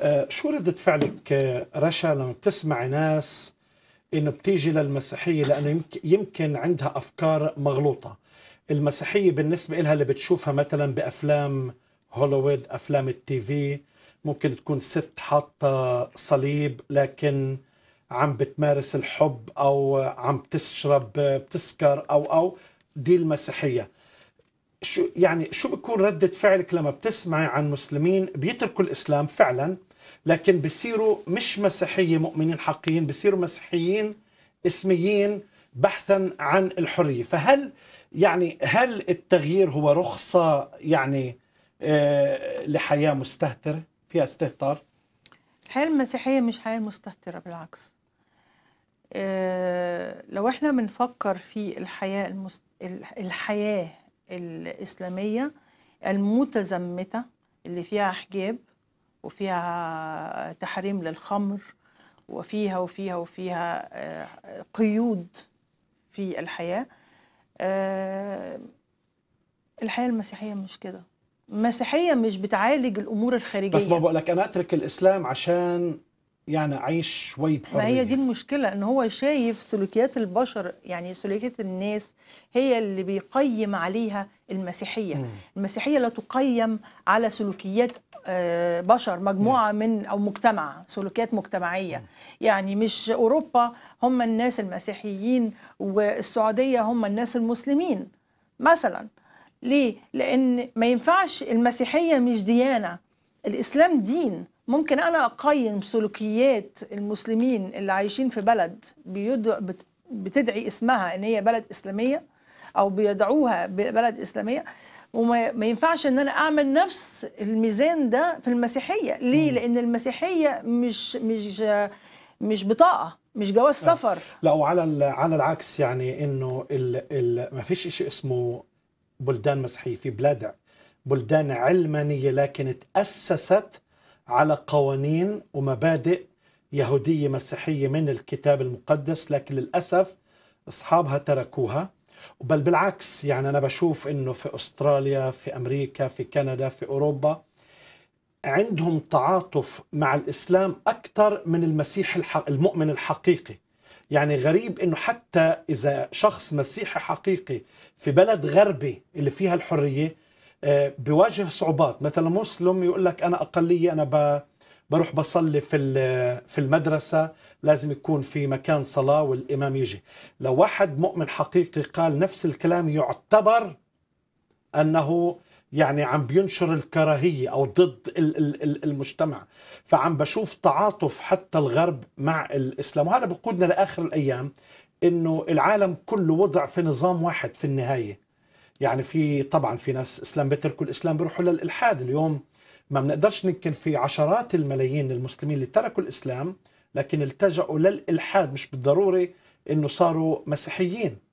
آه، شو ردة فعلك آه، رشا لما بتسمع ناس انه بتيجي للمسيحيه لانه يمكن عندها افكار مغلوطه المسيحيه بالنسبه لها اللي بتشوفها مثلا بافلام هوليوود افلام التي في ممكن تكون ست حاطه صليب لكن عم بتمارس الحب او عم تشرب بتسكر او او دي المسيحيه شو يعني شو بكون ردة فعلك لما بتسمعي عن مسلمين بيتركوا الاسلام فعلا لكن بصيروا مش مسيحيه مؤمنين حقيقيين بصيروا مسيحيين اسميين بحثا عن الحريه فهل يعني هل التغيير هو رخصه يعني آه، لحياه مستهتره فيها استهتار الحياه المسيحيه مش حياه مستهتره بالعكس آه، لو احنا بنفكر في الحياه المست... الحياه الاسلاميه المتزمته اللي فيها حجاب وفيها تحريم للخمر وفيها وفيها وفيها آه، قيود في الحياة آه، الحياة المسيحية مش كده المسيحية مش بتعالج الأمور الخارجية بس ما بقولك أنا أترك الإسلام عشان يعني اعيش شوي بحريه ما هي دي المشكله ان هو شايف سلوكيات البشر يعني سلوكيات الناس هي اللي بيقيم عليها المسيحيه مم. المسيحيه لا تقيم على سلوكيات آه، بشر مجموعه من او مجتمع سلوكيات مجتمعيه يعني مش اوروبا هم الناس المسيحيين والسعوديه هم الناس المسلمين مثلا ليه لان ما ينفعش المسيحيه مش ديانه الاسلام دين ممكن انا اقيم سلوكيات المسلمين اللي عايشين في بلد بتدعي اسمها ان هي بلد اسلاميه او بيدعوها بلد اسلاميه وما ينفعش ان انا اعمل نفس الميزان ده في المسيحيه ليه لان المسيحيه مش مش مش بطاقه مش جواز آه. سفر لا وعلى على العكس يعني انه ما فيش شيء اسمه بلدان مسيحيه في بلاد بلدان علمانيه لكن تاسست على قوانين ومبادئ يهودية مسيحية من الكتاب المقدس لكن للأسف أصحابها تركوها بل بالعكس يعني أنا بشوف أنه في أستراليا في أمريكا في كندا في أوروبا عندهم تعاطف مع الإسلام أكثر من المسيح الحق... المؤمن الحقيقي يعني غريب أنه حتى إذا شخص مسيحي حقيقي في بلد غربي اللي فيها الحرية آه، بواجه صعوبات مثلا مسلم يقول لك انا اقليه انا بروح بصلي في في المدرسه لازم يكون في مكان صلاه والامام يجي لو واحد مؤمن حقيقي قال نفس الكلام يعتبر انه يعني عم بينشر الكراهيه او ضد المجتمع فعم بشوف تعاطف حتى الغرب مع الاسلام وهذا بقودنا لاخر الايام انه العالم كله وضع في نظام واحد في النهايه يعني في طبعا في ناس اسلام بتركوا الاسلام بيروحوا للالحاد اليوم ما بنقدرش نكن في عشرات الملايين المسلمين اللي تركوا الاسلام لكن التجأوا للالحاد مش بالضروري انه صاروا مسيحيين